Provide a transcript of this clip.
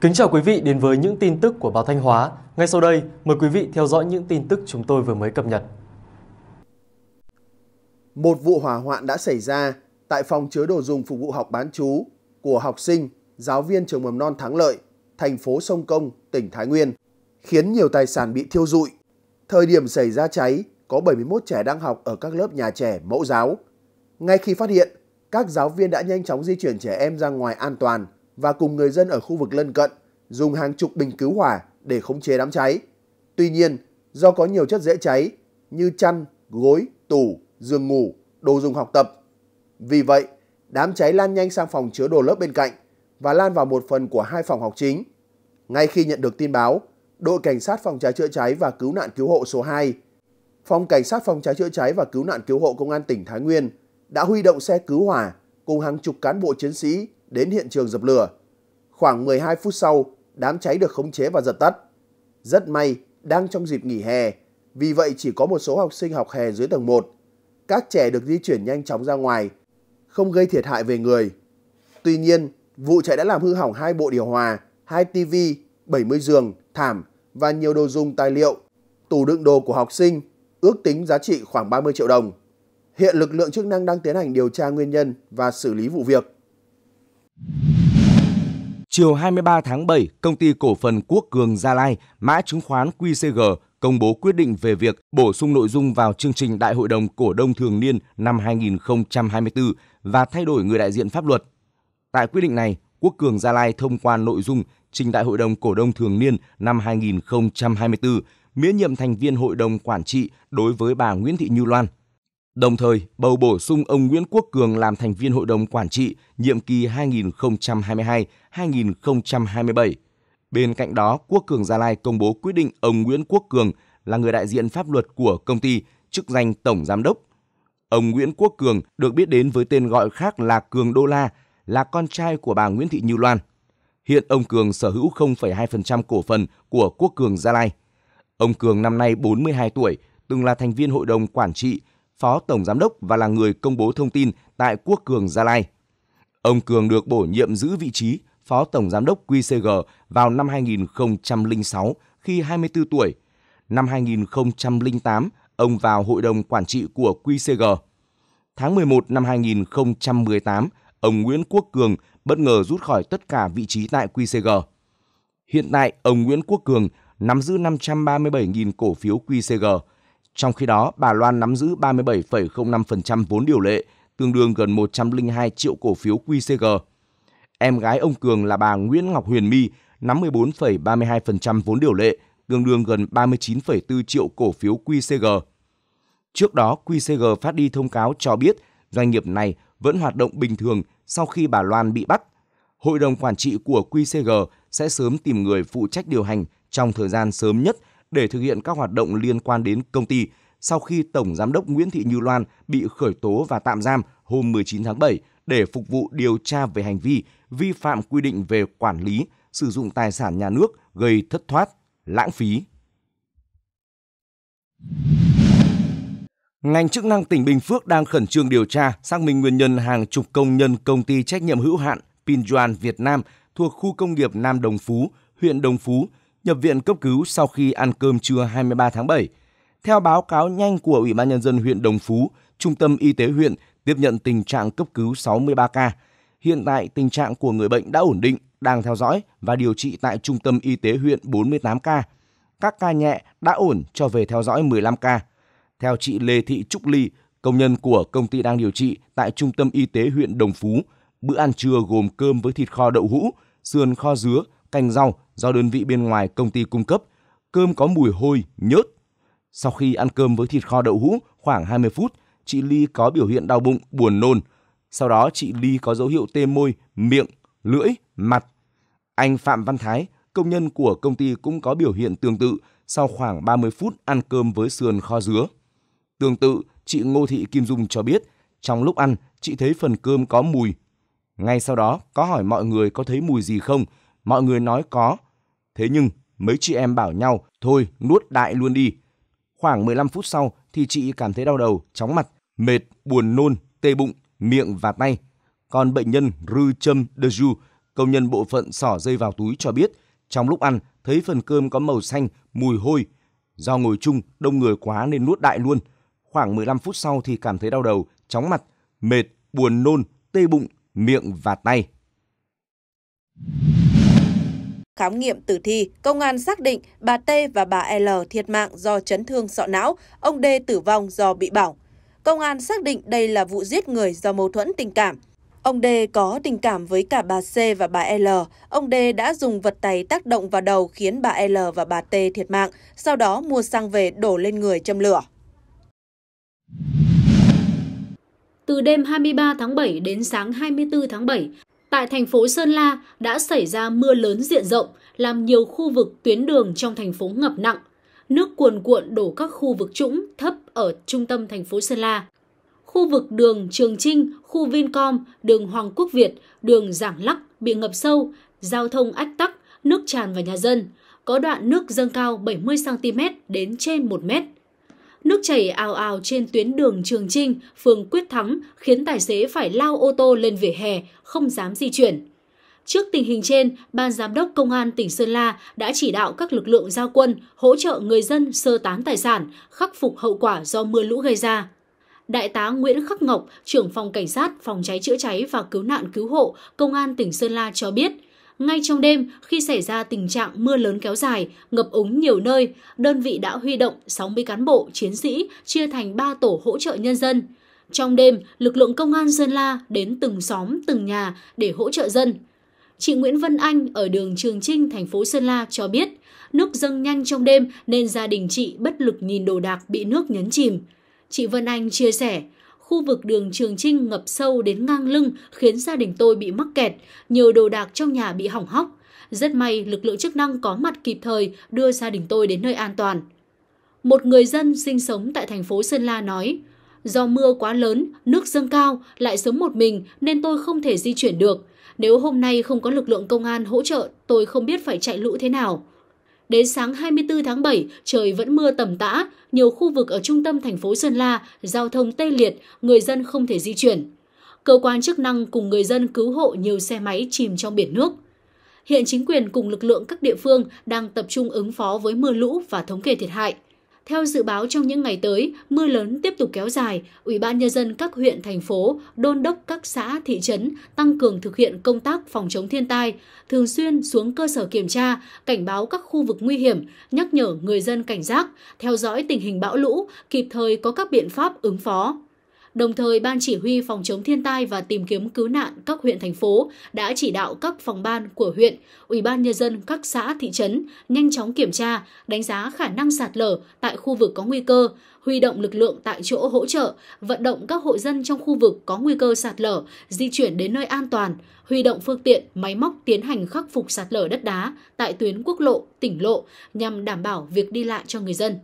Kính chào quý vị đến với những tin tức của báo Thanh Hóa. Ngay sau đây, mời quý vị theo dõi những tin tức chúng tôi vừa mới cập nhật. Một vụ hỏa hoạn đã xảy ra tại phòng chứa đồ dùng phục vụ học bán chú của học sinh, giáo viên trường mầm non Thắng Lợi, thành phố Sông Công, tỉnh Thái Nguyên, khiến nhiều tài sản bị thiêu rụi. Thời điểm xảy ra cháy, có 71 trẻ đang học ở các lớp nhà trẻ mẫu giáo. Ngay khi phát hiện, các giáo viên đã nhanh chóng di chuyển trẻ em ra ngoài an toàn – và cùng người dân ở khu vực lân cận dùng hàng chục bình cứu hỏa để khống chế đám cháy. Tuy nhiên, do có nhiều chất dễ cháy như chăn, gối, tủ, giường ngủ, đồ dùng học tập. Vì vậy, đám cháy lan nhanh sang phòng chứa đồ lớp bên cạnh và lan vào một phần của hai phòng học chính. Ngay khi nhận được tin báo, đội cảnh sát phòng cháy chữa cháy và cứu nạn cứu hộ số 2, phòng cảnh sát phòng cháy chữa cháy và cứu nạn cứu hộ công an tỉnh Thái Nguyên đã huy động xe cứu hỏa cùng hàng chục cán bộ chiến sĩ đến hiện trường dập lửa. Khoảng 12 phút sau, đám cháy được khống chế và dập tắt. Rất may, đang trong dịp nghỉ hè, vì vậy chỉ có một số học sinh học hè dưới tầng 1. Các trẻ được di chuyển nhanh chóng ra ngoài, không gây thiệt hại về người. Tuy nhiên, vụ cháy đã làm hư hỏng hai bộ điều hòa, hai tivi, 70 giường, thảm và nhiều đồ dùng tài liệu, tủ đựng đồ của học sinh, ước tính giá trị khoảng 30 triệu đồng. Hiện lực lượng chức năng đang tiến hành điều tra nguyên nhân và xử lý vụ việc. Chiều 23 tháng 7, công ty cổ phần Quốc Cường Gia Lai, mã chứng khoán QCG công bố quyết định về việc bổ sung nội dung vào chương trình Đại hội đồng cổ đông thường niên năm 2024 và thay đổi người đại diện pháp luật. Tại quyết định này, Quốc Cường Gia Lai thông qua nội dung trình Đại hội đồng cổ đông thường niên năm 2024 miễn nhiệm thành viên hội đồng quản trị đối với bà Nguyễn Thị Như Loan – Đồng thời, bầu bổ sung ông Nguyễn Quốc Cường làm thành viên Hội đồng Quản trị nhiệm kỳ 2022-2027. Bên cạnh đó, Quốc Cường Gia Lai công bố quyết định ông Nguyễn Quốc Cường là người đại diện pháp luật của công ty, chức danh Tổng Giám đốc. Ông Nguyễn Quốc Cường được biết đến với tên gọi khác là Cường Đô La, là con trai của bà Nguyễn Thị Như Loan. Hiện ông Cường sở hữu 0,2% cổ phần của Quốc Cường Gia Lai. Ông Cường năm nay 42 tuổi, từng là thành viên hội đồng quản trị Phó Tổng Giám đốc và là người công bố thông tin tại Quốc Cường Gia Lai. Ông Cường được bổ nhiệm giữ vị trí Phó Tổng Giám đốc QCG vào năm 2006 khi 24 tuổi. Năm 2008, ông vào Hội đồng Quản trị của QCG. Tháng 11 năm 2018, ông Nguyễn Quốc Cường bất ngờ rút khỏi tất cả vị trí tại QCG. Hiện tại, ông Nguyễn Quốc Cường nắm giữ 537.000 cổ phiếu QCG, trong khi đó, Bà Loan nắm giữ 37,05% vốn điều lệ, tương đương gần 102 triệu cổ phiếu QCG. Em gái ông Cường là bà Nguyễn Ngọc Huyền My nắm 14,32% vốn điều lệ, tương đương gần 39,4 triệu cổ phiếu QCG. Trước đó, QCG phát đi thông cáo cho biết doanh nghiệp này vẫn hoạt động bình thường sau khi bà Loan bị bắt. Hội đồng quản trị của QCG sẽ sớm tìm người phụ trách điều hành trong thời gian sớm nhất – để thực hiện các hoạt động liên quan đến công ty sau khi Tổng Giám đốc Nguyễn Thị Như Loan bị khởi tố và tạm giam hôm 19 tháng 7 để phục vụ điều tra về hành vi vi phạm quy định về quản lý, sử dụng tài sản nhà nước gây thất thoát, lãng phí. Ngành chức năng tỉnh Bình Phước đang khẩn trương điều tra, xác minh nguyên nhân hàng chục công nhân công ty trách nhiệm hữu hạn Pinjuan Việt Nam thuộc khu công nghiệp Nam Đồng Phú, huyện Đồng Phú nhập viện cấp cứu sau khi ăn cơm trưa 23 tháng 7. Theo báo cáo nhanh của Ủy ban Nhân dân huyện Đồng Phú, Trung tâm Y tế huyện tiếp nhận tình trạng cấp cứu 63 ca. Hiện tại tình trạng của người bệnh đã ổn định, đang theo dõi và điều trị tại Trung tâm Y tế huyện 48 ca. Các ca nhẹ đã ổn cho về theo dõi 15 ca. Theo chị Lê Thị Trúc Ly, công nhân của công ty đang điều trị tại Trung tâm Y tế huyện Đồng Phú, bữa ăn trưa gồm cơm với thịt kho đậu hũ, sườn kho dứa, canh rau do đơn vị bên ngoài công ty cung cấp, cơm có mùi hôi, nhớt. Sau khi ăn cơm với thịt kho đậu hũ khoảng 20 phút, chị Ly có biểu hiện đau bụng, buồn nôn. Sau đó chị Ly có dấu hiệu tê môi, miệng, lưỡi, mặt. Anh Phạm Văn Thái, công nhân của công ty cũng có biểu hiện tương tự sau khoảng 30 phút ăn cơm với sườn kho dứa. Tương tự, chị Ngô Thị Kim Dung cho biết, trong lúc ăn, chị thấy phần cơm có mùi. Ngay sau đó, có hỏi mọi người có thấy mùi gì không – Mọi người nói có. Thế nhưng, mấy chị em bảo nhau, thôi nuốt đại luôn đi. Khoảng 15 phút sau thì chị cảm thấy đau đầu, chóng mặt, mệt, buồn nôn, tê bụng, miệng và tay. Còn bệnh nhân Rư Trâm Deju, công nhân bộ phận sỏ dây vào túi cho biết, trong lúc ăn thấy phần cơm có màu xanh, mùi hôi. Do ngồi chung, đông người quá nên nuốt đại luôn. Khoảng 15 phút sau thì cảm thấy đau đầu, chóng mặt, mệt, buồn nôn, tê bụng, miệng và tay khám nghiệm tử thi, công an xác định bà T và bà L thiệt mạng do chấn thương sọ não, ông D tử vong do bị bỏng. Công an xác định đây là vụ giết người do mâu thuẫn tình cảm. Ông D có tình cảm với cả bà C và bà L. Ông D đã dùng vật tay tác động vào đầu khiến bà L và bà T thiệt mạng, sau đó mua xăng về đổ lên người châm lửa. Từ đêm 23 tháng 7 đến sáng 24 tháng 7, tại thành phố Sơn La đã xảy ra mưa lớn diện rộng, làm nhiều khu vực tuyến đường trong thành phố ngập nặng. Nước cuồn cuộn đổ các khu vực trũng thấp ở trung tâm thành phố Sơn La. Khu vực đường Trường Trinh, khu Vincom, đường Hoàng Quốc Việt, đường Giảng Lắc bị ngập sâu, giao thông ách tắc, nước tràn vào nhà dân. Có đoạn nước dâng cao 70cm đến trên 1 mét. Nước chảy ào ào trên tuyến đường Trường Trinh, phường Quyết Thắng khiến tài xế phải lao ô tô lên vỉa hè, không dám di chuyển. Trước tình hình trên, Ban Giám đốc Công an tỉnh Sơn La đã chỉ đạo các lực lượng giao quân hỗ trợ người dân sơ tán tài sản, khắc phục hậu quả do mưa lũ gây ra. Đại tá Nguyễn Khắc Ngọc, trưởng phòng Cảnh sát, phòng cháy chữa cháy và cứu nạn cứu hộ, Công an tỉnh Sơn La cho biết – ngay trong đêm khi xảy ra tình trạng mưa lớn kéo dài, ngập úng nhiều nơi, đơn vị đã huy động 60 cán bộ, chiến sĩ chia thành 3 tổ hỗ trợ nhân dân. Trong đêm, lực lượng công an Sơn La đến từng xóm, từng nhà để hỗ trợ dân. Chị Nguyễn Vân Anh ở đường Trường Trinh, thành phố Sơn La cho biết, nước dâng nhanh trong đêm nên gia đình chị bất lực nhìn đồ đạc bị nước nhấn chìm. Chị Vân Anh chia sẻ, khu vực đường Trường Trinh ngập sâu đến ngang lưng khiến gia đình tôi bị mắc kẹt, nhiều đồ đạc trong nhà bị hỏng hóc. Rất may lực lượng chức năng có mặt kịp thời đưa gia đình tôi đến nơi an toàn. Một người dân sinh sống tại thành phố Sơn La nói, do mưa quá lớn, nước dâng cao, lại sống một mình nên tôi không thể di chuyển được. Nếu hôm nay không có lực lượng công an hỗ trợ, tôi không biết phải chạy lũ thế nào. Đến sáng 24 tháng 7, trời vẫn mưa tầm tã, nhiều khu vực ở trung tâm thành phố Sơn La, giao thông tê liệt, người dân không thể di chuyển. Cơ quan chức năng cùng người dân cứu hộ nhiều xe máy chìm trong biển nước. Hiện chính quyền cùng lực lượng các địa phương đang tập trung ứng phó với mưa lũ và thống kê thiệt hại. Theo dự báo trong những ngày tới, mưa lớn tiếp tục kéo dài, Ủy ban nhân dân các huyện thành phố đôn đốc các xã thị trấn tăng cường thực hiện công tác phòng chống thiên tai, thường xuyên xuống cơ sở kiểm tra, cảnh báo các khu vực nguy hiểm, nhắc nhở người dân cảnh giác, theo dõi tình hình bão lũ, kịp thời có các biện pháp ứng phó. Đồng thời, Ban Chỉ huy Phòng chống thiên tai và tìm kiếm cứu nạn các huyện thành phố đã chỉ đạo các phòng ban của huyện, Ủy ban Nhân dân các xã thị trấn nhanh chóng kiểm tra, đánh giá khả năng sạt lở tại khu vực có nguy cơ, huy động lực lượng tại chỗ hỗ trợ, vận động các hộ dân trong khu vực có nguy cơ sạt lở di chuyển đến nơi an toàn, huy động phương tiện, máy móc tiến hành khắc phục sạt lở đất đá tại tuyến quốc lộ, tỉnh lộ nhằm đảm bảo việc đi lại cho người dân.